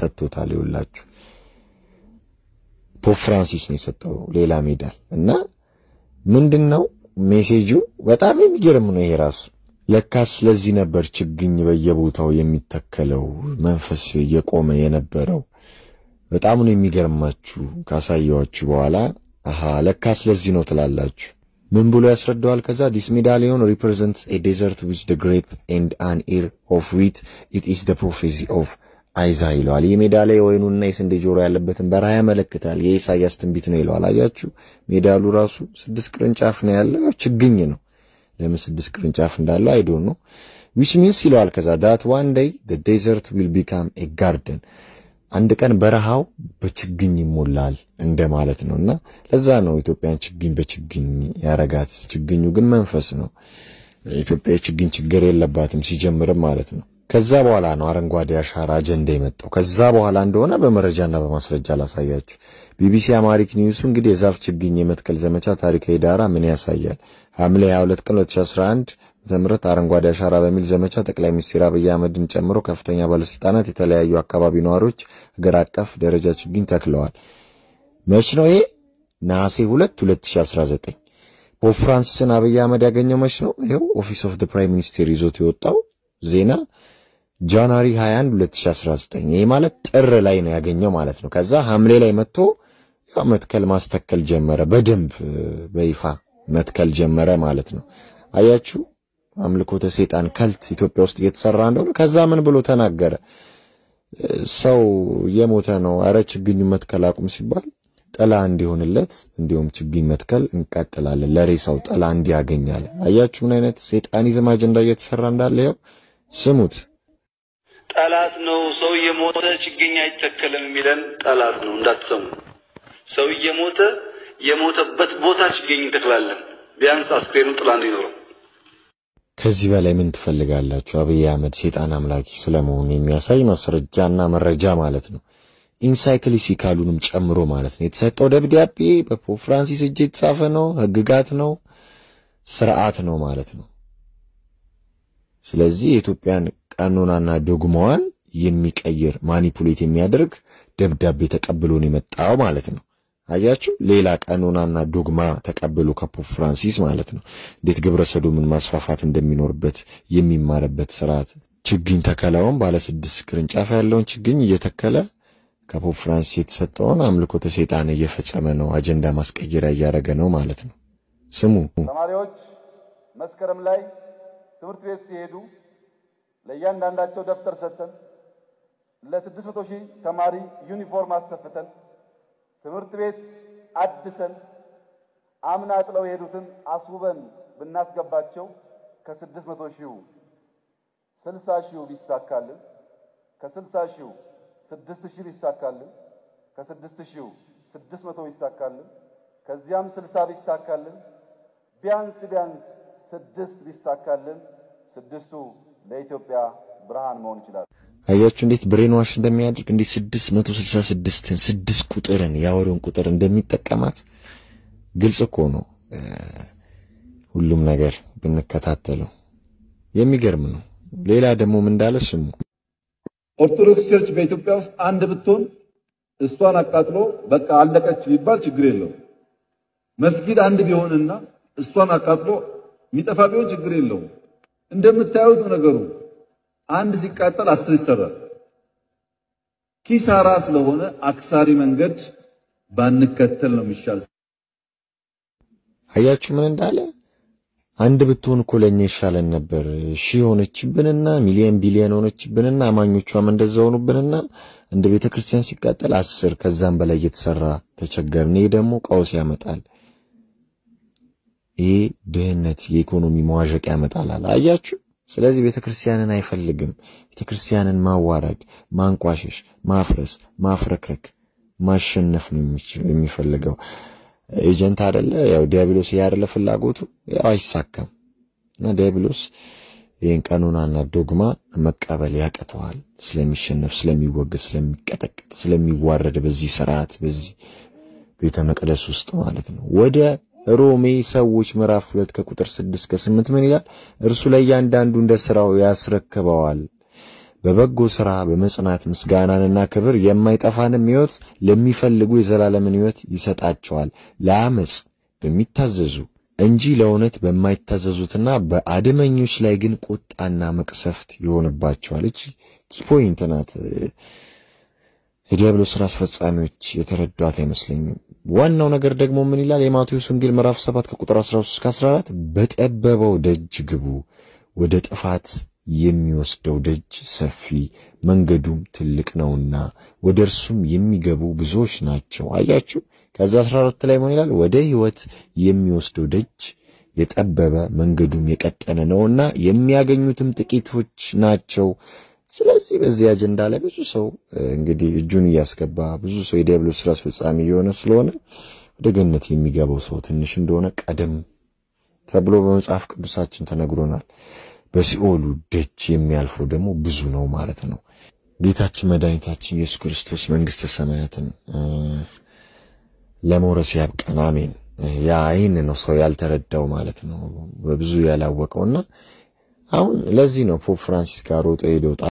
ሰጥቶታል። ይውላችሁ ፖፕ ፍራንሲስ ነው የሰጠው ሌላ ሜዳል እና ምንድን ነው ሜሴጁ በጣም የሚገርም ነው። ይሄ ራሱ ለካስ ስለዚህ ነበር ችግኝ በየቦታው የሚተከለው መንፈስ እየቆመ የነበረው። በጣም ነው የሚገርማችሁ። ካሳየዋችሁ በኋላ አሃ ለካ ስለዚህ ነው ትላላችሁ። ምን ብሎ ያስረዳዋል? ከዛ ዲስ ሜዳሊዮን ሪፕሬዘንትስ ኤ ዴዘርት ዊዝ ደ ግሬፕ ኤንድ አን ኤር ኦፍ ዊት ኢት ኢዝ ደ ፕሮፌሲ ኦፍ አይዛ ይለዋል። ይህ ላይ የወይኑና የስንዴ ጆሮ ያለበትን በረሃ ያመለክታል። የኢሳያስ ትንቢት ነው ይለዋል። አያችሁ ሜዳሉ ራሱ ስድስት ቅርንጫፍ ነው ያለው። ችግኝ ነው። ለምን ስድስት ቅርንጫፍ እንዳለው አይዶን ነው ዊች ሚንስ ይለዋል። ከዛ ዳት ዋን ደይ ዴዘርት ዊል ቢካም ኤ ጋርደን አንድ ቀን በረሃው በችግኝ ይሞላል እንደማለት እና ለዛ ነው ኢትዮጵያን ችግኝ በችግኝ ያረጋት። ችግኙ ግን መንፈስ ነው። ኢትዮጵያ የችግኝ ችግር የለባትም ሲጀምርም ማለት ነው። ከዛ በኋላ ነው አረንጓዴ አሻራ አጀንዳ የመጣው። ከዛ በኋላ እንደሆነ በመረጃና በማስረጃ ላሳያችሁ። ቢቢሲ አማሪክ ኒውሱ እንግዲህ የዛፍ ችግኝ የመትከል ዘመቻ ታሪካዊ ዳራ ምን ያሳያል? ሐምሌ 22 ቀን 2011 ትምህርት አረንጓዴ አሻራ በሚል ዘመቻ ጠቅላይ ሚኒስትር አብይ አህመድን ጨምሮ ከፍተኛ ባለስልጣናት፣ የተለያዩ አካባቢ ነዋሪዎች ሀገር አቀፍ ደረጃ ችግኝ ተክለዋል። መች ነው ይሄ? ነሐሴ 2 2019 ፖፕ ፍራንሲስን አብይ አህመድ ያገኘው መች ነው? ይኸው ኦፊስ ኦፍ ፕራይም ሚኒስቴር ይዞት የወጣው ዜና ጃንዋሪ 21 2019 ይሄ ማለት ጥር ላይ ነው ያገኘው ማለት ነው። ከዛ ሐምሌ ላይ መጥቶ ያው መትከል ማስተከል ጀመረ፣ በደንብ በይፋ መትከል ጀመረ ማለት ነው። አያችሁ አምልኮተ ሰይጣን ከልት ኢትዮጵያ ውስጥ እየተሰራ እንደሆነ። ከዛ ምን ብሎ ተናገረ? ሰው የሞተ ነው፣ አረ ችግኙ መትከል አቁም ሲባል ጥላ እንዲሆንለት እንዲሁም ችግኝ መትከል እንቀጥላለን፣ ለሬሳው ጥላ እንዲያገኛለ። አያችሁ ምን አይነት ሴጣኒዝም አጀንዳ እየተሰራ እንዳለ ያው ስሙት። ጠላት ነው። ሰው እየሞተ ችግኝ አይተከልም የሚለን ጠላት ነው። እንዳትሰሙ። ሰው እየሞተ የሞተበት ቦታ ችግኝ እንተክላለን፣ ቢያንስ አስክሬኑ ጥላ እንዲኖረው። ከዚህ በላይ ምን ትፈልጋላችሁ? አብይ አህመድ ሴጣን አምላኪ ስለመሆኑ የሚያሳይ ማስረጃና መረጃ ማለት ነው። ኢንሳይክሊሲካሉንም ጨምሮ ማለት ነው። የተሰጠው ደብዳቤ በፖፕ ፍራንሲስ እጅ የተጻፈ ነው። ህግጋት ነው፣ ስርዓት ነው ማለት ነው። ስለዚህ የኢትዮጵያን ቀኖናና ዶግማዋን የሚቀይር ማኒፑሌት የሚያደርግ ደብዳቤ ተቀብሎ ነው የመጣው ማለት ነው። አያችሁ፣ ሌላ ቀኖናና ዶግማ ተቀብሎ ከፖፕ ፍራንሲስ ማለት ነው እንዴት ግብረ ሰዶምን ማስፋፋት እንደሚኖርበት የሚማርበት ስርዓት። ችግኝ ተከላውን ባለስድስት ቅርንጫፍ ያለውን ችግኝ እየተከለ ከፖፕ ፍራንሲስ የተሰጠውን አምልኮተ ሰይጣን እየፈጸመ ነው። አጀንዳ ማስቀየሪያ እያደረገ ነው ማለት ነው። ስሙ ተማሪዎች መስከረም ላይ ትምህርት ቤት ሲሄዱ ለእያንዳንዳቸው ደብተር ሰጥተን ለስድስት መቶ ሺህ ተማሪ ዩኒፎርም አሰፍተን ትምህርት ቤት አድሰን አምና ጥለው የሄዱትን አስውበን ብናስገባቸው ከስድስት መቶ ሺሁ ስልሳ ሺሁ ቢሳካልን ከስልሳ ሺሁ ስድስት ሺህ ቢሳካልን ከስድስት ሺሁ ስድስት መቶ ቢሳካልን ከዚያም ስልሳ ቢሳካልን ቢያንስ ቢያንስ ስድስት ቢሳካልን ስድስቱ ለኢትዮጵያ ብርሃን መሆን ይችላል። አያችሁ እንዴት ብሬን ዋሽ እንደሚያደርግ እንዴት ስድስት መቶ ስልሳ ስድስትን ስድስት ቁጥርን የአውሬውን ቁጥር እንደሚጠቀማት ግልጽ እኮ ነው። ሁሉም ነገር ብንከታተለው የሚገርም ነው። ሌላ ደግሞ ምን እንዳለ ስሙ። ኦርቶዶክስ ቸርች በኢትዮጵያ ውስጥ አንድ ብትሆን እሷን አቃጥሎ በቃ አለቀች ቢባል ችግር የለው። መስጊድ አንድ ቢሆንና እሷን አቃጥሎ የሚጠፋ ቢሆን ችግር የለውም። እንደምታዩት ነገሩ። አንድ ሲቃጠል አስር ይሰራል። ኪሳራ ስለሆነ አክሳሪ መንገድ ባንከተል ነው የሚሻል። አያችሁ ምን እንዳለ። አንድ ብትሆን እኮ ለኛ ይሻለን ነበር። ሺ ሆነችብንና ሚሊየን ቢሊየን ሆነችብንና አማኞቿም እንደዛ ሆኑብንና እንደ ቤተክርስቲያን ሲቃጠል አስር ከዛም በላይ እየተሰራ ተቸገርን። ይሄ ደግሞ ቀውስ ያመጣል። ይሄ ድህነት የኢኮኖሚ መዋዠቅ ያመጣላል። አያችሁ። ስለዚህ ቤተ ክርስቲያንን አይፈልግም። ቤተ ክርስቲያንን ማዋረድ፣ ማንቋሸሽ፣ ማፍረስ፣ ማፍረክረክ፣ ማሸነፍ ነው የሚፈልገው። ኤጀንት አደለ ያው ዲያብሎስ ይሄ አደለ ፍላጎቱ ያው አይሳካም። እና ዲያብሎስ ይህን ቀኖናና ዶግማ መቀበል ያቅተዋል። ስለሚሸነፍ፣ ስለሚወገድ፣ ስለሚቀጠቅጥ፣ ስለሚዋረድ በዚህ ስርዓት በዚህ ቤተ መቅደስ ውስጥ ማለት ነው ወደ ሮሜ ሰዎች ምዕራፍ 2 ከቁጥር 6 እስከ 8 ምን ይላል? እርሱ ለእያንዳንዱ እንደ ሥራው ያስረክበዋል። በበጎ ሥራ በመጽናት ምስጋናንና ክብር የማይጠፋንም ሕይወት ለሚፈልጉ የዘላለምን ሕይወት ይሰጣቸዋል። ለአመፅ በሚታዘዙ እንጂ ለእውነት በማይታዘዙትና በአድመኞች ላይ ግን ቁጣና መቅሰፍት ይሆንባቸዋል። እቺ ኪፖይንት ናት። የዲያብሎስ ስራ አስፈጻሚዎች የተረዷት አይመስለኝም። ዋናው ነገር ደግሞ ምን ይላል? የማቴዎስ ወንጌል ምዕራፍ 7 ከቁጥር 13 እስከ 14 በጠበበው ደጅ ግቡ፣ ወደ ጥፋት የሚወስደው ደጅ ሰፊ መንገዱም ትልቅ ነውና ወደ እርሱም የሚገቡ ብዙዎች ናቸው። አያችሁ። ከዛ 14 ላይ ምን ይላል? ወደ ሕይወት የሚወስደው ደጅ የጠበበ መንገዱም የቀጠነ ነውና የሚያገኙትም ጥቂቶች ናቸው። ስለዚህ በዚህ አጀንዳ ላይ ብዙ ሰው እንግዲህ እጁን እያስገባ ብዙ ሰው የዲያብሎስ ስራ አስፈጻሚ የሆነ ስለሆነ ወደ ገነት የሚገባው ሰው ትንሽ እንደሆነ ቀደም ተብሎ በመጽሐፍ ቅዱሳችን ተነግሮናል። በሲኦሉ ደጅ የሚያልፈው ደግሞ ብዙ ነው ማለት ነው። ጌታችን መድኃኒታችን ኢየሱስ ክርስቶስ መንግስተ ሰማያትን ለመውረስ ያብቀን። አሜን። ያ ይህን ነው ሰው ያልተረዳው ማለት ነው፣ በብዙ ያላወቀውና አሁን ለዚህ ነው ፖፕ ፍራንሲስ ጋር ሮጦ ሄደው